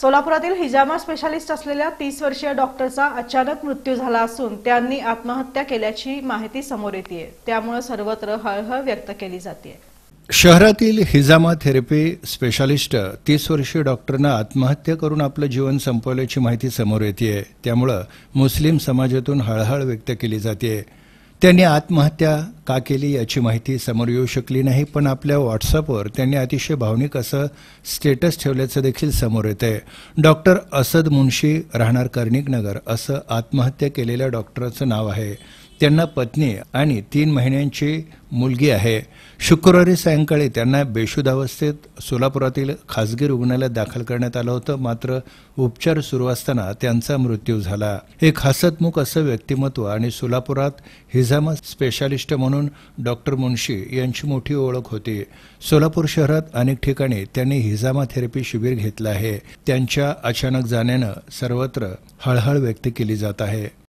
सोलापुरातील हिजामा specialist असलेल्या तीस वर्षीय डॉक्टरचा अचानक मृत्यू झाला असून त्यांनी आत्महत्या केल्याची माहिती समोर येते त्यामुळे सर्वत्र हळहळ व्यक्त केली जाते शहरातील हिजामा थेरपी स्पेशालिस्ट तीस वर्षीय डॉक्टरनं आत्महत्या करून आपलं जीवन संपवल्याची माहिती समोर येते त्यामुळं मुस्लिम समाजातून हळहळ व्यक्त केली जाते त्यांनी आत्महत्या का केली याची माहिती समोर येऊ शकली नाही पण आपल्या व्हॉट्सअपवर त्यांनी अतिशय भावनिक असं स्टेटस ठेवल्याचं देखील समोर आहे डॉक्टर असद मुन्शी राहणार कर्णिकनगर असं आत्महत्या केलेल्या डॉक्टरचं नाव आहे त्यांना पत्नी आणि तीन महिन्यांची मुलगी आहे शुक्रवारी सायंकाळी त्यांना बेशुदावस्थेत सोलापुरातील खासगी रुग्णालयात दाखल करण्यात आलं होतं मात्र उपचार सुरू असताना त्यांचा मृत्यू झाला एक हसतमुख असं व्यक्तिमत्व आणि सोलापुरात हिजामा स्पेशालिस्ट म्हणून डॉक्टर मुन्शी यांची मोठी ओळख होती सोलापूर शहरात अनेक ठिकाणी त्यांनी हिजामा थेरपी शिबिर घेतलं आहे त्यांच्या अचानक जाण्यानं सर्वत्र हळहळ व्यक्त केली जात आहे